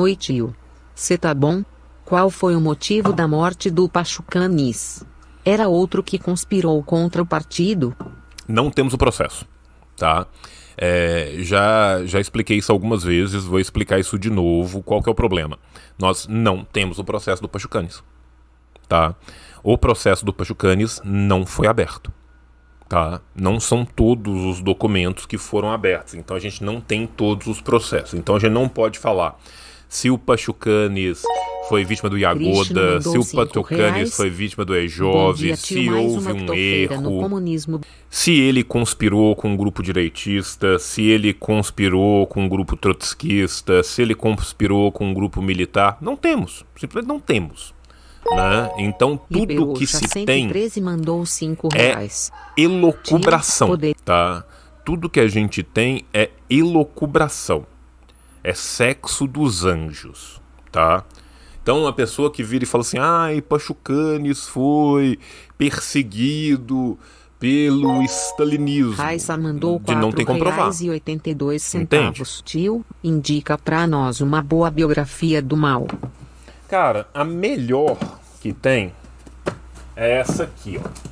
Oi tio. Cê tá bom? Qual foi o motivo da morte do Pachucanis? Era outro que conspirou contra o partido? Não temos o processo, tá? É, já, já expliquei isso algumas vezes, vou explicar isso de novo. Qual que é o problema? Nós não temos o processo do Pachucanes. Tá? O processo do Pachucanes não foi aberto. Tá? Não são todos os documentos que foram abertos. Então a gente não tem todos os processos. Então a gente não pode falar se o Pachucanes foi vítima do Iagoda, se o Pachucanes foi vítima do Ejove, se houve um erro, se ele conspirou com um grupo direitista, se ele conspirou com um grupo trotskista, se ele conspirou com um grupo militar, não temos, simplesmente não temos. Né? Então tudo que se tem é elocubração, tá? Tudo que a gente tem é elocubração é sexo dos anjos, tá? Então, uma pessoa que vira e fala assim: ai, Pachucanes foi perseguido pelo stalinismo. Raissa mandou de não tem comprovar. e 82 centavos. Entende? Tio, indica para nós uma boa biografia do mal. Cara, a melhor que tem é essa aqui, ó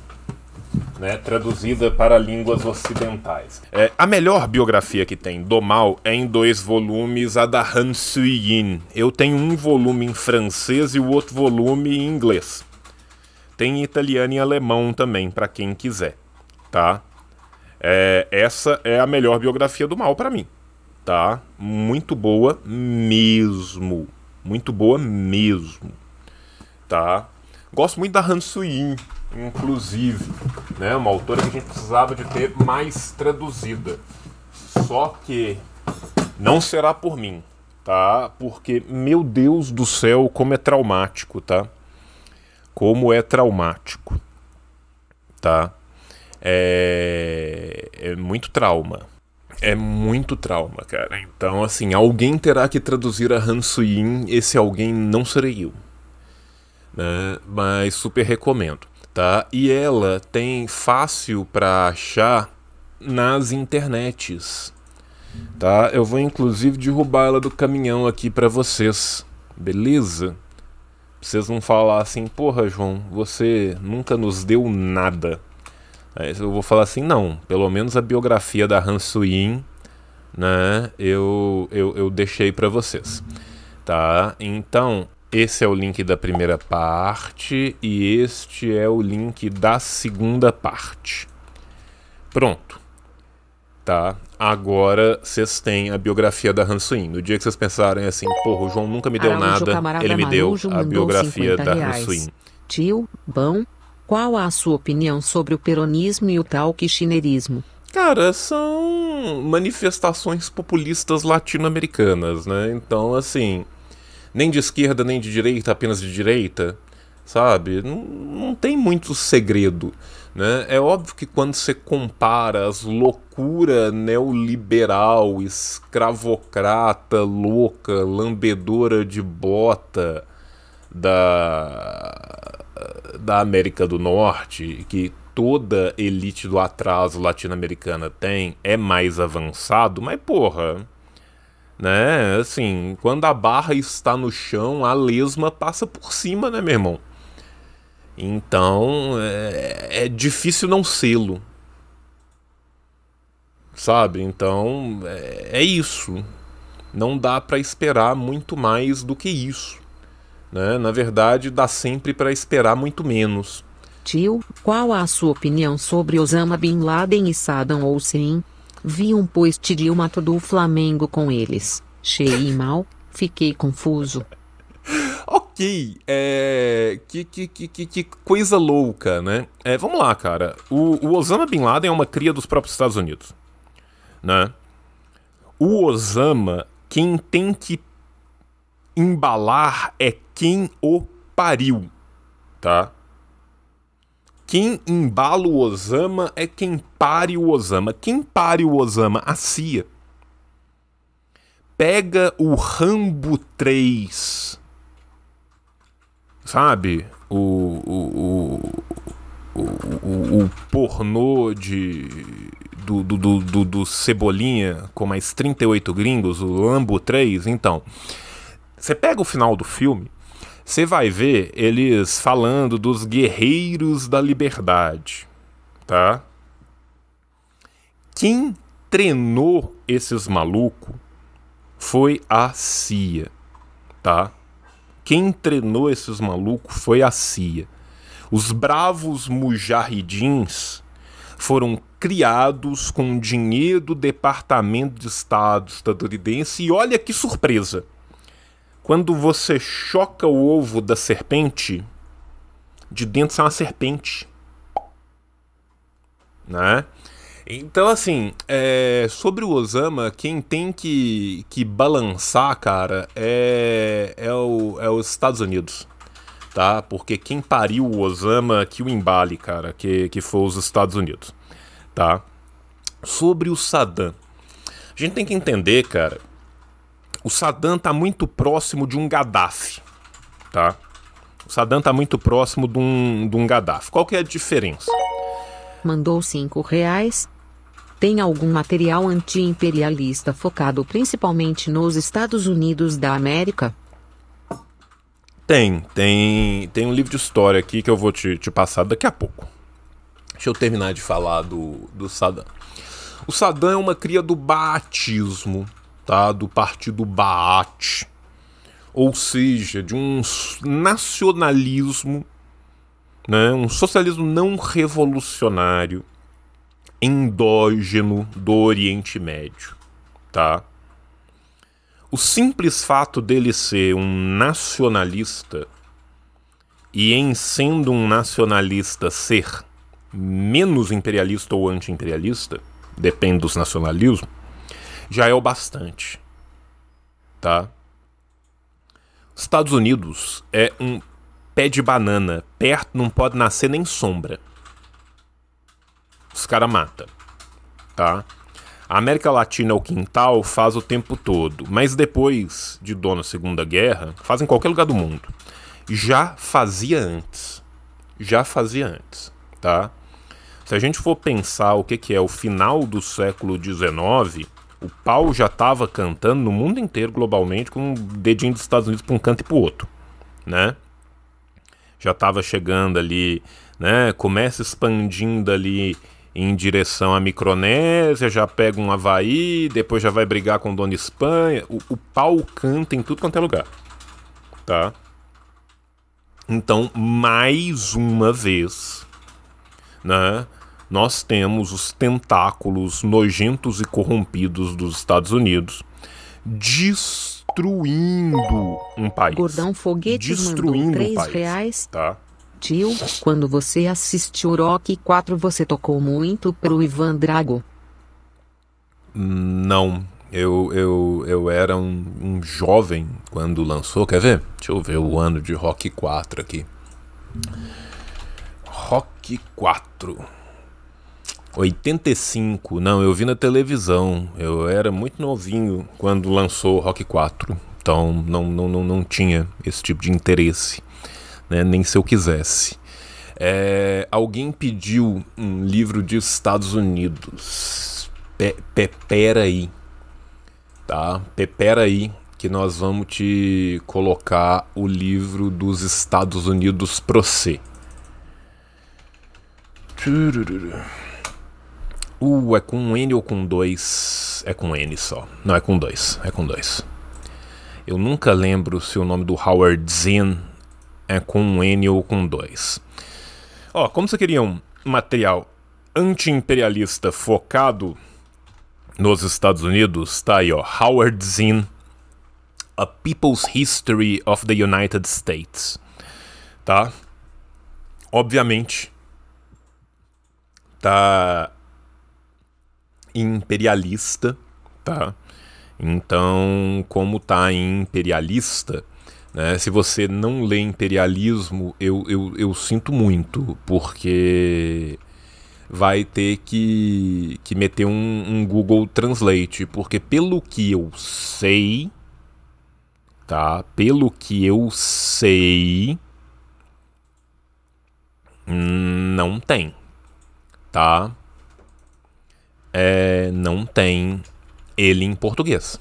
né, traduzida para línguas ocidentais. É, a melhor biografia que tem do Mao é em dois volumes, a da Han Yin. Eu tenho um volume em francês e o outro volume em inglês. Tem em italiano e alemão também, para quem quiser, tá? É, essa é a melhor biografia do Mao para mim, tá? Muito boa mesmo. Muito boa mesmo, tá? Gosto muito da Han Yin inclusive, né? Uma autora que a gente precisava de ter mais traduzida. Só que não será por mim, tá? Porque meu Deus do céu, como é traumático, tá? Como é traumático, tá? É, é muito trauma. É muito trauma, cara. Então, assim, alguém terá que traduzir a Han Esse alguém não serei eu. Né? Mas super recomendo tá? E ela tem fácil para achar nas internets, tá? Eu vou inclusive derrubar ela do caminhão aqui para vocês, beleza? Pra vocês não falar assim, porra, João, você nunca nos deu nada. Aí eu vou falar assim, não, pelo menos a biografia da Han né, eu, eu, eu deixei para vocês, tá? Então, esse é o link da primeira parte e este é o link da segunda parte. Pronto. Tá? Agora vocês têm a biografia da Hansuin. No dia que vocês pensarem assim, porra, o João nunca me deu Araújo, nada, ele me deu Marujo a biografia da Hansuin. Tio, bom, qual a sua opinião sobre o peronismo e o tal kirchnerismo? Cara, são manifestações populistas latino-americanas, né? Então, assim, nem de esquerda nem de direita, apenas de direita, sabe? Não, não tem muito segredo. Né? É óbvio que quando você compara as loucura neoliberal, escravocrata, louca, lambedora de bota da, da América do Norte, que toda elite do atraso latino-americana tem, é mais avançado, mas porra né? Assim, quando a barra está no chão, a lesma passa por cima, né, meu irmão? Então, é, é difícil não sê-lo. Sabe? Então, é, é isso. Não dá para esperar muito mais do que isso. Né? Na verdade, dá sempre para esperar muito menos. Tio, qual a sua opinião sobre Osama Bin Laden e Saddam Hussein? Vi um post de uma todo Flamengo com eles. Cheguei mal, fiquei confuso. ok, é... que, que, que, que, coisa louca, né? É, vamos lá, cara. O, o Osama Bin Laden é uma cria dos próprios Estados Unidos, né? O Osama, quem tem que embalar é quem o pariu, tá? Quem embala o Osama é quem pare o Osama. Quem pare o Osama? A CIA. Pega o Rambo 3. Sabe? O, o, o, o, o pornô de, do, do, do, do, Cebolinha com mais 38 gringos, o Lambo 3. Então, você pega o final do filme você vai ver eles falando dos guerreiros da liberdade, tá? Quem treinou esses malucos foi a CIA, tá? Quem treinou esses malucos foi a CIA. Os bravos mujahidins foram criados com dinheiro do Departamento de Estado estadunidense e olha que surpresa! Quando você choca o ovo da serpente, de dentro sai uma serpente. Né? Então, assim, é, sobre o Osama, quem tem que, que balançar, cara, é, é, o, é os Estados Unidos. Tá? Porque quem pariu o Osama, que o embale, cara, que, que foi os Estados Unidos. Tá? Sobre o Saddam. A gente tem que entender, cara, o Saddam está muito próximo de um Gaddafi, tá? O Saddam está muito próximo de um, de um Gaddafi. Qual que é a diferença? Mandou cinco reais. Tem algum material anti-imperialista focado principalmente nos Estados Unidos da América? Tem, tem, tem um livro de história aqui que eu vou te, te passar daqui a pouco. Deixa eu terminar de falar do, do Saddam. O Saddam é uma cria do batismo do partido Baat, ou seja, de um nacionalismo, né, um socialismo não revolucionário, endógeno do Oriente Médio, tá? O simples fato dele ser um nacionalista e em sendo um nacionalista ser menos imperialista ou anti-imperialista, depende dos nacionalismos, já é o bastante. Tá? Estados Unidos é um pé de banana. Perto não pode nascer nem sombra. Os caras matam. Tá? A América Latina é o quintal, faz o tempo todo. Mas depois de Dona Segunda Guerra, faz em qualquer lugar do mundo. Já fazia antes. Já fazia antes, tá? Se a gente for pensar o que, que é o final do século XIX, o pau já estava cantando no mundo inteiro, globalmente, com um dedinho dos Estados Unidos para um canto e para o outro, né? Já estava chegando ali, né? Começa expandindo ali em direção à Micronésia, já pega um Havaí, depois já vai brigar com Dona Espanha. O, o pau canta em tudo quanto é lugar, tá? Então, mais uma vez, né? nós temos os tentáculos nojentos e corrompidos dos Estados Unidos destruindo um país. Gordão Foguete destruindo mandou um país, reais. Tá? Tio, quando você assistiu Rock 4 você tocou muito pro Ivan Drago? Não. Eu, eu, eu era um, um jovem quando lançou. Quer ver? Deixa eu ver o ano de Rock 4 aqui. Rock 4. 85, não, eu vi na televisão. Eu era muito novinho quando lançou o Rock 4. Então não, não, não, não tinha esse tipo de interesse, né? nem se eu quisesse. É, alguém pediu um livro de Estados Unidos. Pepera aí. Tá? Pepera aí. que nós vamos te colocar o livro dos Estados Unidos pro você. Tururu. Uh, é com um N ou com dois? É com N só. Não, é com dois. É com dois. Eu nunca lembro se o nome do Howard Zinn é com um N ou com dois. Ó, oh, como você queria um material anti-imperialista focado nos Estados Unidos, tá aí, ó. Howard Zinn, A People's History of the United States. Tá? Obviamente, tá imperialista, tá? Então, como tá em imperialista, né? Se você não lê imperialismo, eu, eu, eu sinto muito, porque vai ter que, que meter um, um, Google Translate, porque pelo que eu sei, tá? Pelo que eu sei, hum, não tem, tá? é, não tem ele em português.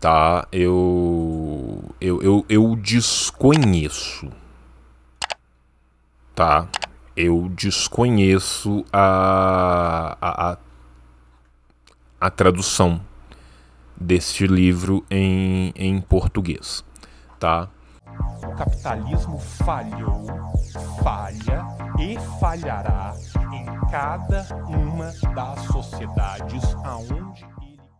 Tá? Eu. Eu, eu, eu desconheço. Tá? Eu desconheço a, a, a, a tradução deste livro em, em português. Tá? O capitalismo falhou, falha e falhará cada uma das sociedades a um